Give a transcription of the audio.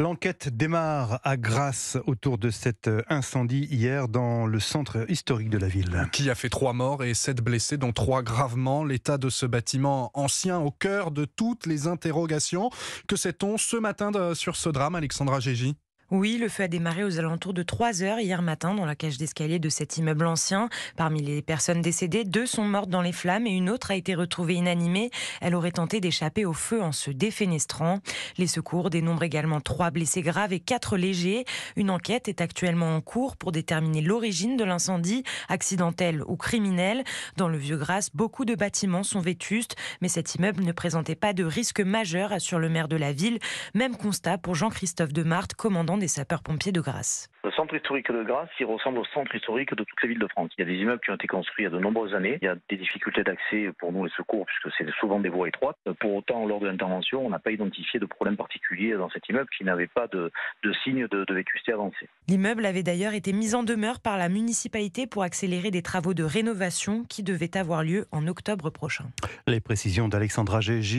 L'enquête démarre à Grasse autour de cet euh, incendie hier dans le centre historique de la ville. Qui a fait trois morts et sept blessés, dont trois gravement. L'état de ce bâtiment ancien au cœur de toutes les interrogations. Que sait-on ce matin euh, sur ce drame, Alexandra Gégy oui, le feu a démarré aux alentours de 3 heures hier matin dans la cage d'escalier de cet immeuble ancien. Parmi les personnes décédées, deux sont mortes dans les flammes et une autre a été retrouvée inanimée. Elle aurait tenté d'échapper au feu en se défenestrant. Les secours dénombrent également trois blessés graves et quatre légers. Une enquête est actuellement en cours pour déterminer l'origine de l'incendie, accidentel ou criminel. Dans le Vieux-Grasse, beaucoup de bâtiments sont vétustes, mais cet immeuble ne présentait pas de risque majeur, assure le maire de la ville. Même constat pour Jean-Christophe Demart, commandant des sapeurs-pompiers de Grasse. Le centre historique de Grasse, il ressemble au centre historique de toutes les villes de France. Il y a des immeubles qui ont été construits il y a de nombreuses années. Il y a des difficultés d'accès pour nous, les secours, puisque c'est souvent des voies étroites. Pour autant, lors de l'intervention, on n'a pas identifié de problème particulier dans cet immeuble qui n'avait pas de, signe de, de avancée. L'immeuble avait d'ailleurs été mis en demeure par la municipalité pour accélérer des travaux de rénovation qui devaient avoir lieu en octobre prochain. Les précisions d'Alexandra Gégy.